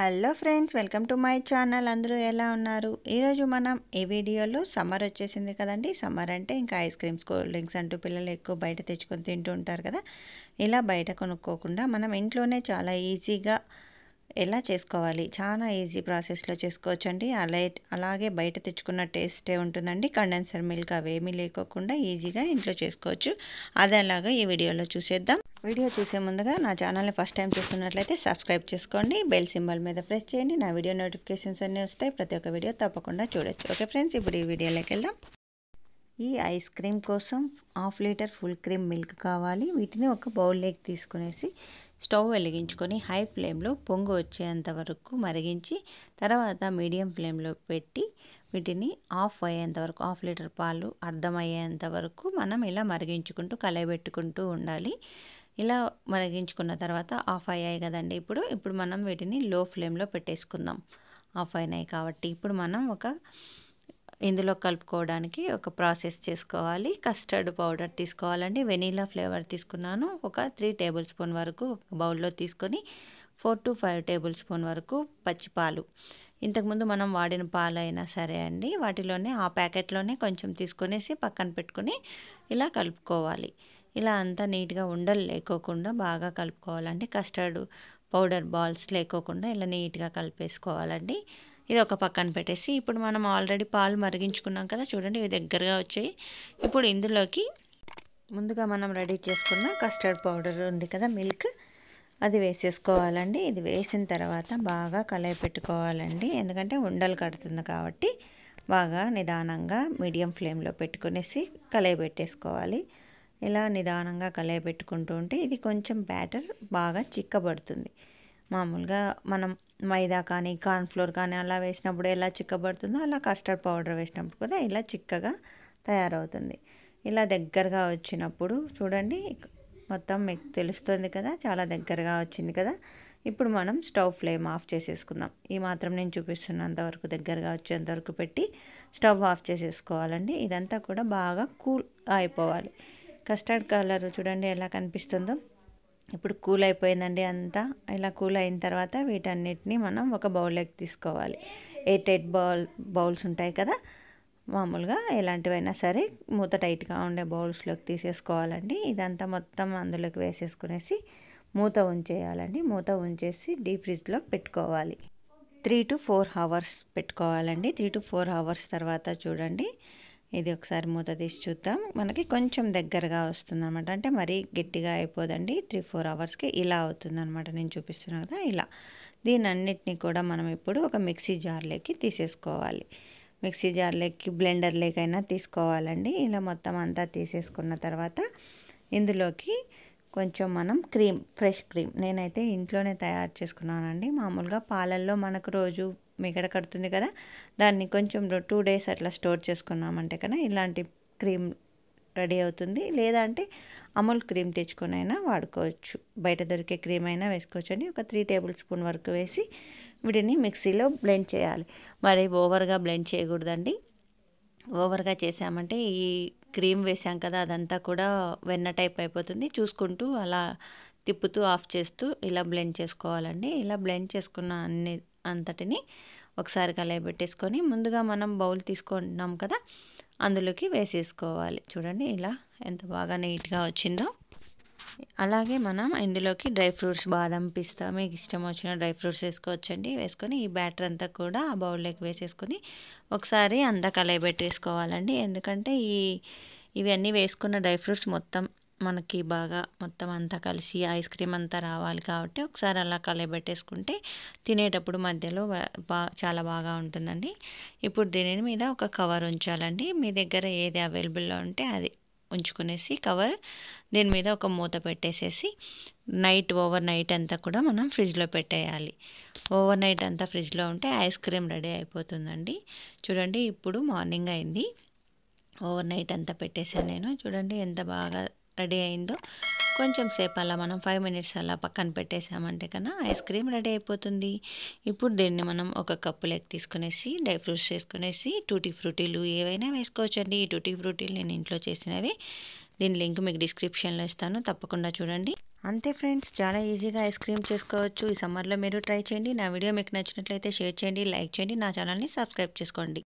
hello friends welcome to my channel అందరూ ఎలా ఉన్నారు ఈరోజు మనం ఈ వీడియోలో సమ్మర్ వచ్చేసింది కదండి సమ్మర్ అంటే ఇంకా ఐస్ క్రీమ్స్ కూల్ డ్రింక్స్ అంటూ పిల్లలు ఎక్కువ బయట తెచ్చుకొని తింటూ ఉంటారు కదా ఇలా బయట కొనుక్కోకుండా మనం ఇంట్లోనే చాలా ఈజీగా ఎలా చేసుకోవాలి చాలా ఈజీ ప్రాసెస్లో చేసుకోవచ్చండి అలా అలాగే బయట తెచ్చుకున్న టేస్టే ఉంటుందండి కండెన్సర్ మిల్క్ అవేమీ లేకోకుండా ఈజీగా ఇంట్లో చేసుకోవచ్చు అది అలాగా ఈ వీడియోలో చూసేద్దాం వీడియో చూసే ముందుగా నా ఛానల్ని ఫస్ట్ టైం చూస్తున్నట్లయితే సబ్స్క్రైబ్ చేసుకోండి బెల్ సింబల్ మీద ప్రెస్ చేయండి నా వీడియో నోటిఫికేషన్స్ అన్నీ వస్తాయి ప్రతి ఒక్క వీడియో తప్పకుండా చూడొచ్చు ఓకే ఫ్రెండ్స్ ఇప్పుడు ఈ వీడియోలోకి వెళ్దాం ఈ ఐస్ క్రీమ్ కోసం half litre full cream milk కావాలి వీటిని ఒక బౌల్లోకి తీసుకునేసి స్టవ్ వెలిగించుకొని హై ఫ్లేమ్లో పొంగు వచ్చేంత వరకు మరిగించి తర్వాత మీడియం ఫ్లేమ్లో పెట్టి వీటిని ఆఫ్ అయ్యేంత వరకు హాఫ్ లీటర్ పాలు అర్థమయ్యేంత వరకు మనం ఇలా మరిగించుకుంటూ కలయబెట్టుకుంటూ ఉండాలి ఇలా మరిగించుకున్న తర్వాత ఆఫ్ అయ్యాయి కదండి ఇప్పుడు ఇప్పుడు మనం వీటిని లో ఫ్లేమ్లో పెట్టేసుకుందాం ఆఫ్ అయినాయి కాబట్టి ఇప్పుడు మనం ఒక ఇందులో కలుపుకోవడానికి ఒక ప్రాసెస్ చేసుకోవాలి కస్టర్డ్ పౌడర్ తీసుకోవాలండి వెనీలా ఫ్లేవర్ తీసుకున్నాను ఒక త్రీ టేబుల్ స్పూన్ వరకు బౌల్లో తీసుకొని four to five tablespoon వరకు పచ్చిపాలు ఇంతకుముందు మనం వాడిన పాలు అయినా సరే అండి వాటిలోనే ఆ ప్యాకెట్లోనే కొంచెం తీసుకునేసి పక్కన పెట్టుకుని ఇలా కలుపుకోవాలి ఇలా అంతా నీట్గా ఉండలు లేకోకుండా బాగా కలుపుకోవాలండి కస్టర్డ్ పౌడర్ బాల్స్ లేకోకుండా ఇలా నీట్గా కలిపేసుకోవాలండి ఇది ఒక పక్కన పెట్టేసి ఇప్పుడు మనం ఆల్రెడీ పాలు మరిగించుకున్నాం కదా చూడండి ఇవి దగ్గరగా వచ్చాయి ఇప్పుడు ఇందులోకి ముందుగా మనం రెడీ చేసుకున్న కస్టర్డ్ పౌడర్ ఉంది కదా మిల్క్ అది వేసేసుకోవాలండి ఇది వేసిన తర్వాత బాగా కలయి పెట్టుకోవాలండి ఎందుకంటే ఉండలు కడుతుంది కాబట్టి బాగా నిదానంగా మీడియం ఫ్లేమ్లో పెట్టుకునేసి కలయి పెట్టేసుకోవాలి ఇలా నిదానంగా కలయపెట్టుకుంటూ ఉంటే ఇది కొంచెం బ్యాటర్ బాగా చిక్కబడుతుంది మామూలుగా మనం మైదా కానీ కార్న్ఫ్లోర్ కానీ అలా వేసినప్పుడు ఎలా చిక్కబడుతుందో అలా కస్టర్డ్ పౌడర్ వేసినప్పుడు కూడా ఇలా చిక్కగా తయారవుతుంది ఇలా దగ్గరగా వచ్చినప్పుడు చూడండి మొత్తం మీకు తెలుస్తుంది కదా చాలా దగ్గరగా వచ్చింది కదా ఇప్పుడు మనం స్టవ్ ఫ్లేమ్ ఆఫ్ చేసేసుకుందాం ఈ మాత్రం నేను చూపిస్తున్నంతవరకు దగ్గరగా వచ్చేంతవరకు పెట్టి స్టవ్ ఆఫ్ చేసేసుకోవాలండి ఇదంతా కూడా బాగా కూల్ అయిపోవాలి కస్టర్డ్ కలర్ చూడండి ఎలా కనిపిస్తుందో ఇప్పుడు కూల్ అయిపోయిందండి అంతా ఇలా కూల్ అయిన తర్వాత వీటన్నిటిని మనం ఒక బౌల్లోకి తీసుకోవాలి ఎయిట్ ఎయిట్ బౌల్ బౌల్స్ ఉంటాయి కదా మామూలుగా ఎలాంటివైనా సరే మూత టైట్గా ఉండే బౌల్స్లోకి తీసేసుకోవాలండి ఇదంతా మొత్తం అందులోకి వేసేసుకునేసి మూత ఉంచేయాలండి మూత ఉంచేసి డీప్ ఫ్రిడ్జ్లో పెట్టుకోవాలి త్రీ టు ఫోర్ అవర్స్ పెట్టుకోవాలండి త్రీ టు ఫోర్ అవర్స్ తర్వాత చూడండి ఇది ఒకసారి మూత తీసి చూద్దాం మనకి కొంచెం దగ్గరగా వస్తుంది అనమాట అంటే మరీ గట్టిగా అయిపోదండి త్రీ ఫోర్ అవర్స్కి ఇలా అవుతుంది అనమాట నేను చూపిస్తున్నాను కదా ఇలా దీని అన్నిటినీ కూడా మనం ఇప్పుడు ఒక మిక్సీ జార్లోకి తీసేసుకోవాలి మిక్సీ జార్లోకి బ్లెండర్లోకైనా తీసుకోవాలండి ఇలా మొత్తం అంతా తీసేసుకున్న తర్వాత ఇందులోకి కొంచెం మనం క్రీమ్ ఫ్రెష్ క్రీమ్ నేనైతే ఇంట్లోనే తయారు చేసుకున్నానండి మామూలుగా పాలల్లో మనకు రోజు మిగడ కడుతుంది కదా దాన్ని కొంచెం టూ డేస్ అట్లా స్టోర్ చేసుకున్నామంటే కన్నా ఇలాంటి క్రీమ్ రెడీ అవుతుంది లేదా అంటే అమూల్ క్రీమ్ తెచ్చుకొని అయినా వాడుకోవచ్చు బయట దొరికే క్రీమ్ అయినా వేసుకోవచ్చు అని ఒక త్రీ టేబుల్ స్పూన్ వరకు వేసి వీటిని మిక్సీలో బ్లెండ్ చేయాలి మరి ఓవర్గా బ్లెండ్ చేయకూడదండి ఓవర్గా చేసామంటే ఈ క్రీమ్ వేసాం కదా అదంతా కూడా వెన్న టైప్ అయిపోతుంది చూసుకుంటూ అలా తిప్పుతూ ఆఫ్ చేస్తూ ఇలా బ్లెండ్ చేసుకోవాలండి ఇలా బ్లెండ్ చేసుకున్న అన్ని అంతటిని ఒకసారి కలయి పెట్టేసుకొని ముందుగా మనం బౌల్ తీసుకుంటున్నాం కదా అందులోకి వేసేసుకోవాలి చూడండి ఇలా ఎంత బాగా నీట్గా వచ్చిందో అలాగే మనం ఇందులోకి డ్రై ఫ్రూట్స్ బాదం పిస్తా మీకు ఇష్టం వచ్చిన డ్రై ఫ్రూట్స్ వేసుకోవచ్చండి వేసుకొని ఈ బ్యాటర్ అంతా కూడా ఆ బౌల్లోకి వేసేసుకొని ఒకసారి అంతా కలయి పెట్టేసుకోవాలండి ఎందుకంటే ఈ ఇవన్నీ వేసుకున్న డ్రై ఫ్రూట్స్ మొత్తం మనకి బాగా మొత్తం అంతా కలిసి ఐస్ క్రీమ్ అంతా రావాలి కాబట్టి ఒకసారి అలా కలయబెట్టేసుకుంటే తినేటప్పుడు మధ్యలో చాలా బాగా ఉంటుందండి ఇప్పుడు దీని మీద ఒక కవర్ ఉంచాలండి మీ దగ్గర ఏది అవైలబుల్లో ఉంటే అది ఉంచుకునేసి కవర్ దీని మీద ఒక మూత పెట్టేసేసి నైట్ ఓవర్ నైట్ అంతా కూడా మనం ఫ్రిడ్జ్లో పెట్టేయాలి ఓవర్ నైట్ అంతా ఫ్రిడ్జ్లో ఉంటే ఐస్ క్రీమ్ రెడీ అయిపోతుందండి చూడండి ఇప్పుడు మార్నింగ్ అయింది ఓవర్ నైట్ అంతా పెట్టేశాను నేను చూడండి ఎంత బాగా రెడీ అయిందో కొంచెం సేపు అలా మనం ఫైవ్ మినిట్స్ అలా పక్కన పెట్టేసామంటే కన్నా ఐస్ క్రీమ్ రెడీ అయిపోతుంది ఇప్పుడు దీన్ని మనం ఒక కప్పు లెక్ తీసుకునేసి డ్రై ఫ్రూట్స్ చేసుకునేసి టూటీ ఫ్రూటీలు ఏవైనా వేసుకోవచ్చండి ఈ టూటీ ఫ్రూటీలు నేను ఇంట్లో చేసినవి దీని లింక్ మీకు డిస్క్రిప్షన్లో ఇస్తాను తప్పకుండా చూడండి అంతే ఫ్రెండ్స్ చాలా ఈజీగా ఐస్ క్రీమ్ చేసుకోవచ్చు ఈ సమ్మర్లో మీరు ట్రై చేయండి నా వీడియో మీకు నచ్చినట్లయితే షేర్ చేయండి లైక్ చేయండి నా ఛానల్ని సబ్స్క్రైబ్ చేసుకోండి